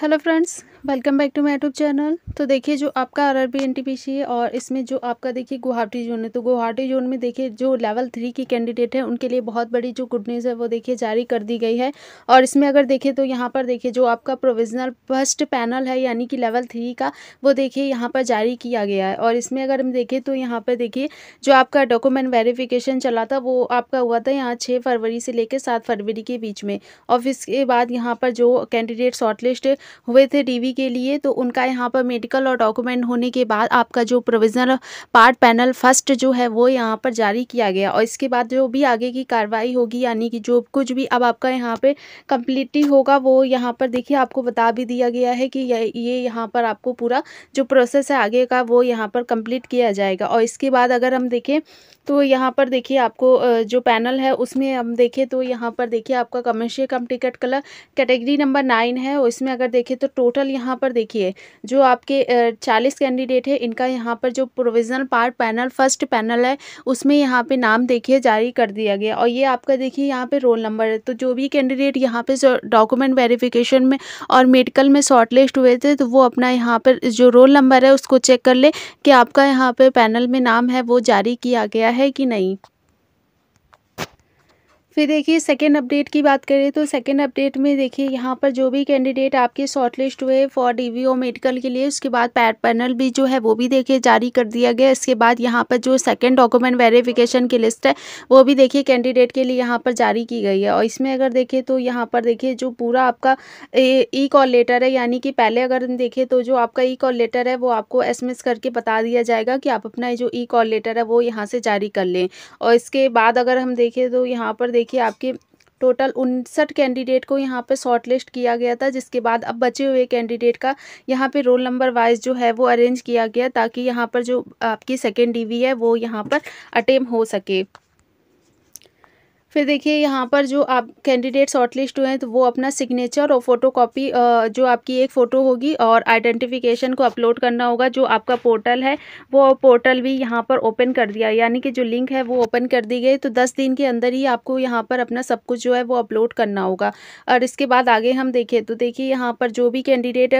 hello friends welcome back to my YouTube channel तो देखिए जो आपका R R B N T P C है और इसमें जो आपका देखिए गुवाहाटी जोन है तो गुवाहाटी जोन में देखिए जो लेवल थ्री की कैंडिडेट है उनके लिए बहुत बड़ी जो गुड न्यूज़ है वो देखिए जारी कर दी गई है और इसमें अगर देखिए तो यहाँ पर देखिए जो आपका प्रोविजनल फर्स्ट पैनल है यानी कि लेवल थ्री का वो देखिए यहाँ पर जारी किया गया है और इसमें अगर हम देखें तो यहाँ पर देखिए जो आपका डॉक्यूमेंट वेरीफिकेशन चला था वो आपका हुआ था यहाँ छः फरवरी से लेकर सात फरवरी के बीच में और इसके बाद यहाँ पर जो कैंडिडेट शॉर्टलिस्ट हुए थे टीवी के लिए तो उनका यहाँ पर मेडिकल और डॉक्यूमेंट होने के बाद आपका जो प्रोविज़नल पार्ट पैनल फर्स्ट जो है वो यहाँ पर जारी किया गया और इसके बाद जो भी आगे की कार्रवाई होगी यानी कि जो कुछ भी अब आपका यहाँ पर कंप्लीटली होगा वो यहाँ पर देखिए आपको बता भी दिया गया है कि ये यहाँ पर आपको पूरा जो प्रोसेस है आगे का वो यहाँ पर कंप्लीट किया जाएगा और इसके बाद अगर हम देखें तो यहाँ पर देखिए आपको जो पैनल है उसमें हम देखें तो यहाँ पर देखिए आपका commercial cum ticket clerk category number nine है इसमें अगर देखें तो टोटल यहाँ पर देखिए जो आपके चालीस कैंडिडेट है इनका यहाँ पर जो provisional part panel first panel है उसमें यहाँ पे नाम देखिए जारी कर दिया गया और ये आपका देखिए यहाँ पे रोल नंबर है तो जो भी कैंडिडेट यहाँ पे डॉक्यूमेंट वेरिफिकेशन में और मेडिकल में शॉर्टलिस्ट हुए थे तो वो अपना यहाँ पर जो रोल नंबर है उसको चेक कर ले कि आपका यहाँ पर पैनल में नाम है वो जारी किया गया है कि नहीं फिर देखिए सेकेंड अपडेट की बात करें तो सेकेंड अपडेट में देखिए यहाँ पर जो भी कैंडिडेट आपके शॉर्टलिस्ट हुए फॉर डी मेडिकल के लिए उसके बाद पैर पैनल भी जो है वो भी देखिए जारी कर दिया गया इसके बाद यहाँ पर जो सेकेंड डॉक्यूमेंट वेरिफिकेशन की लिस्ट है वो भी देखिए कैंडिडेट के लिए यहाँ पर जारी की गई है और इसमें अगर देखें तो यहाँ पर देखिए जो पूरा आपका ई कॉल लेटर है यानी कि पहले अगर हम देखें तो जो आपका ई कॉल लेटर है वो आपको एस करके बता दिया जाएगा कि आप अपना जो ई कॉल लेटर है वो यहाँ से जारी कर लें और इसके बाद अगर हम देखें तो यहाँ पर देखिए देखिए आपके टोटल उनसठ कैंडिडेट को यहाँ पे शॉर्टलिस्ट किया गया था जिसके बाद अब बचे हुए कैंडिडेट का यहाँ पे रोल नंबर वाइज जो है वो अरेंज किया गया ताकि यहाँ पर जो आपकी सेकेंड डी है वो यहाँ पर अटेम हो सके फिर देखिए यहाँ पर जो आप कैंडिडेट शॉर्टलिस्ट हुए हैं तो वो अपना सिग्नेचर और फोटो कॉपी जो आपकी एक फ़ोटो होगी और आइडेंटिफिकेशन को अपलोड करना होगा जो आपका पोर्टल है वो पोर्टल भी यहाँ पर ओपन कर दिया यानी कि जो लिंक है वो ओपन कर दी गई तो दस दिन के अंदर ही आपको यहाँ पर अपना सब कुछ जो है वो अपलोड करना होगा और इसके बाद आगे हम देखें तो देखिए यहाँ पर जो भी कैंडिडेट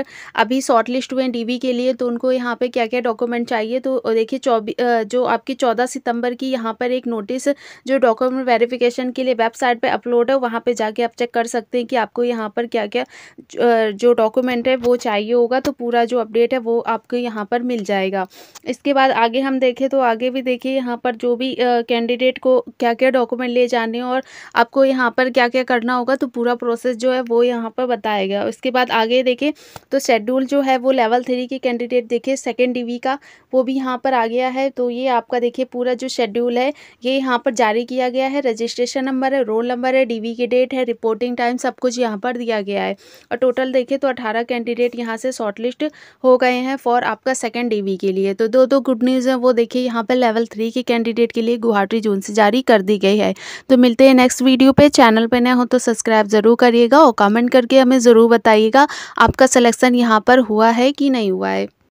अभी शॉर्टलिस्ट हुए हैं डी के लिए तो उनको यहाँ पर क्या क्या डॉक्यूमेंट चाहिए तो देखिए चौबी जो आपकी चौदह सितम्बर की यहाँ पर एक नोटिस जो डॉक्यूमेंट वेरीफिकेशन रजिस्ट्रेशन के लिए वेबसाइट पे अपलोड है वहाँ पे जाके आप चेक कर सकते हैं कि आपको यहाँ पर क्या क्या जो डॉक्यूमेंट है वो चाहिए होगा तो पूरा जो अपडेट है वो आपको यहाँ पर मिल जाएगा इसके बाद आगे हम देखें तो आगे भी देखिए यहाँ पर जो भी कैंडिडेट को क्या क्या डॉक्यूमेंट ले जाने और आपको यहाँ पर क्या क्या करना होगा तो पूरा प्रोसेस जो है वो यहाँ पर बताया गया इसके बाद आगे देखें तो शेड्यूल जो है वो लेवल थ्री के कैंडिडेट देखे सेकेंड डिवी का वो भी यहाँ पर आ गया है तो ये आपका देखिए पूरा जो शेड्यूल है ये यहाँ पर जारी किया गया है रजिस्ट्रेशन रजिस्ट्रेशन नंबर है रोल नंबर है डीवी की डेट है रिपोर्टिंग टाइम सब कुछ यहाँ पर दिया गया है और टोटल देखें तो अठारह कैंडिडेट यहाँ से शॉर्टलिस्ट हो गए हैं फॉर आपका सेकेंड डी के लिए तो दो दो गुड न्यूज़ है वो देखिए यहाँ पर लेवल थ्री के कैंडिडेट के लिए गुवाहाटी जोन से जारी कर दी गई है तो मिलते हैं नेक्स्ट वीडियो पर चैनल पर नए हो तो सब्सक्राइब ज़रूर करिएगा और कमेंट करके हमें ज़रूर बताइएगा आपका सलेक्शन यहाँ पर हुआ है कि नहीं हुआ है